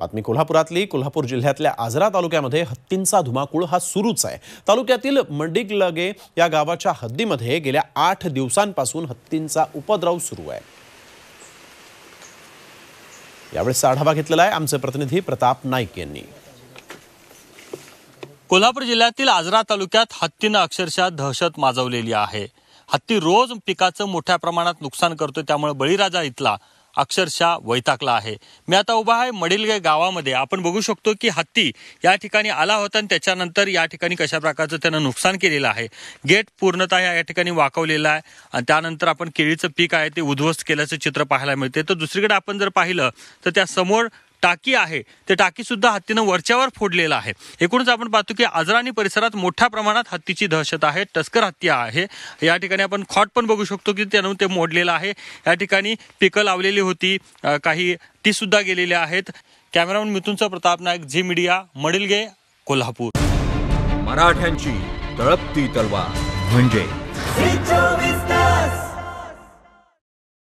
बातमी कोल्हापुरातली कोल्हापूर जिल्ह्यातल्या आजरा तालुक्यामध्ये हत्तींचा धुमाकूळ हा सुरूच आहे तालुक्यातील मंडिगलगे या गावाच्या हद्दीमध्ये गेल्या आठ दिवसांपासून हत्तींचा उपद्रव सुरू आहे यावेळेस आढावा घेतलेला आहे आमचे प्रतिनिधी प्रताप नाईक यांनी कोल्हापूर जिल्ह्यातील आजरा तालुक्यात हत्तीनं अक्षरशः दहशत माजवलेली आहे हत्ती रोज पिकाचं मोठ्या प्रमाणात नुकसान करतो त्यामुळे बळीराजा इथला अक्षरशः वैताकला आहे मी आता उभा आहे मडिलगे गावामध्ये आपण बघू शकतो की हत्ती या ठिकाणी आला होता आणि त्याच्यानंतर या ठिकाणी कशा प्रकारचं त्यानं नुकसान केलेलं आहे गेट पूर्णतः या ठिकाणी वाकवलेला आहे आणि त्यानंतर आपण केळीचं पीक आहे ते उद्ध्वस्त केल्याचं चित्र पाहायला मिळते तर दुसरीकडे आपण जर पाहिलं तर त्या समोर टाकी आहे ते टाकी सुद्धा हत्तीनं वरच्यावर फोडलेलं आहे एकूणच आपण पाहतो की आजराणी परिसरात मोठ्या प्रमाणात हत्तीची दहशत आहे टस्कर हत्ती आहे या ठिकाणी आपण खॉट पण बघू शकतो की त्यानं ते मोडलेलं आहे या ठिकाणी पिकं लावलेली होती काही ती सुद्धा गेलेली आहेत कॅमेरामन मिथुनचा प्रताप नायक झी मीडिया मडिलगे कोल्हापूर मराठ्यांची तळपती तलवार म्हणजे